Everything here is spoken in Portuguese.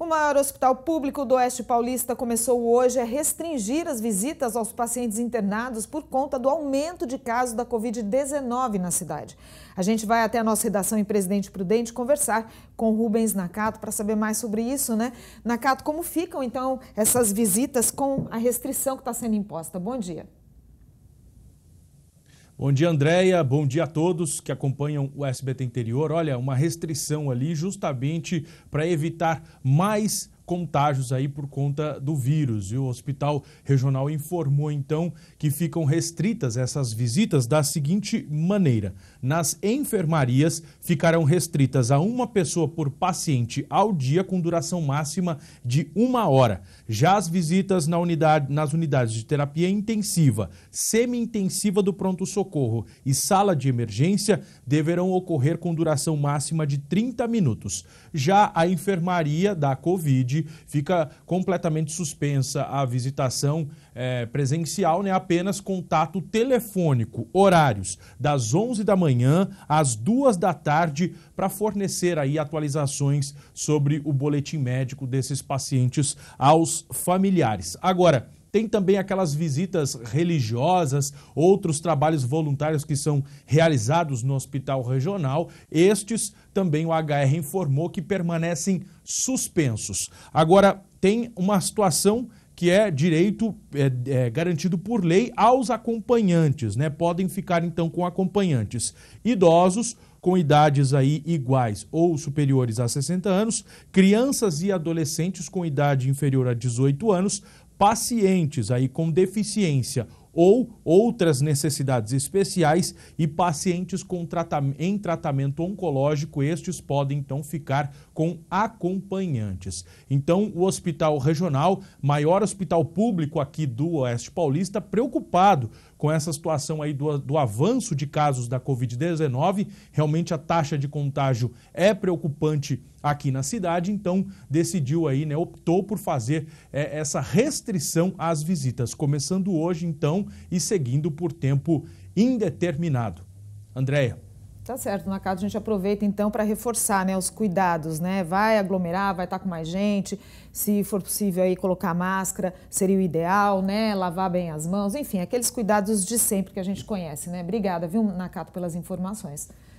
O maior hospital público do Oeste Paulista começou hoje a restringir as visitas aos pacientes internados por conta do aumento de casos da Covid-19 na cidade. A gente vai até a nossa redação em Presidente Prudente conversar com Rubens Nakato para saber mais sobre isso, né? Nakato, como ficam então essas visitas com a restrição que está sendo imposta? Bom dia. Bom dia, Andréia. Bom dia a todos que acompanham o SBT Interior. Olha, uma restrição ali justamente para evitar mais contágios aí por conta do vírus. E o hospital regional informou então que ficam restritas essas visitas da seguinte maneira: nas enfermarias ficarão restritas a uma pessoa por paciente ao dia com duração máxima de uma hora. Já as visitas na unidade, nas unidades de terapia intensiva, semi-intensiva do pronto-socorro e sala de emergência deverão ocorrer com duração máxima de 30 minutos. Já a enfermaria da Covid hoje fica completamente suspensa a visitação é, presencial, né? apenas contato telefônico, horários das 11 da manhã às 2 da tarde, para fornecer aí atualizações sobre o boletim médico desses pacientes aos familiares. Agora, tem também aquelas visitas religiosas, outros trabalhos voluntários que são realizados no hospital regional. Estes também o HR informou que permanecem suspensos. Agora, tem uma situação que é direito é, é, garantido por lei aos acompanhantes, né? Podem ficar então com acompanhantes. Idosos com idades aí iguais ou superiores a 60 anos, crianças e adolescentes com idade inferior a 18 anos, pacientes aí com deficiência ou outras necessidades especiais e pacientes com tratamento, em tratamento oncológico, estes podem então ficar com acompanhantes. Então, o Hospital Regional, maior hospital público aqui do Oeste Paulista, preocupado com essa situação aí do, do avanço de casos da Covid-19, realmente a taxa de contágio é preocupante aqui na cidade, então decidiu aí, né, optou por fazer é, essa restrição às visitas, começando hoje então e seguindo por tempo indeterminado. Andréia. Tá certo, Nakata, a gente aproveita então para reforçar né, os cuidados, né? Vai aglomerar, vai estar tá com mais gente, se for possível aí colocar máscara, seria o ideal, né? Lavar bem as mãos, enfim, aqueles cuidados de sempre que a gente conhece, né? Obrigada, viu, Nakato, pelas informações.